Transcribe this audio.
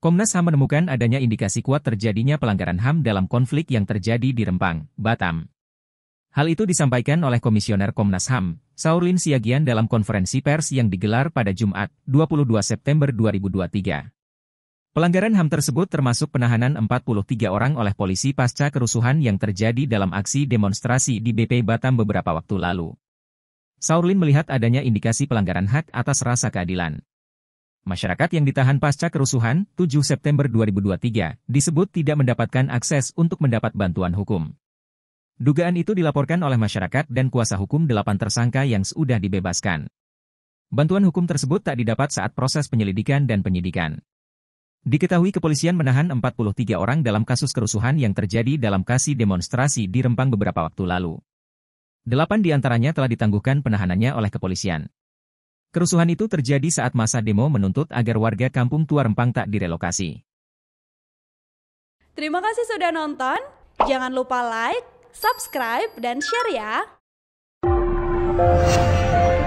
Komnas HAM menemukan adanya indikasi kuat terjadinya pelanggaran HAM dalam konflik yang terjadi di Rempang, Batam. Hal itu disampaikan oleh Komisioner Komnas HAM, Saurlin Siagian dalam konferensi pers yang digelar pada Jumat, 22 September 2023. Pelanggaran HAM tersebut termasuk penahanan 43 orang oleh polisi pasca kerusuhan yang terjadi dalam aksi demonstrasi di BP Batam beberapa waktu lalu. Saurlin melihat adanya indikasi pelanggaran hak atas rasa keadilan. Masyarakat yang ditahan pasca kerusuhan 7 September 2023 disebut tidak mendapatkan akses untuk mendapat bantuan hukum. Dugaan itu dilaporkan oleh masyarakat dan kuasa hukum delapan tersangka yang sudah dibebaskan. Bantuan hukum tersebut tak didapat saat proses penyelidikan dan penyidikan. Diketahui kepolisian menahan 43 orang dalam kasus kerusuhan yang terjadi dalam kasih demonstrasi di Rempang beberapa waktu lalu. Delapan di antaranya telah ditangguhkan penahanannya oleh kepolisian. Kerusuhan itu terjadi saat masa demo menuntut agar warga kampung Tua Rempang tak direlokasi. Terima kasih sudah nonton. Jangan lupa like, subscribe, dan share ya.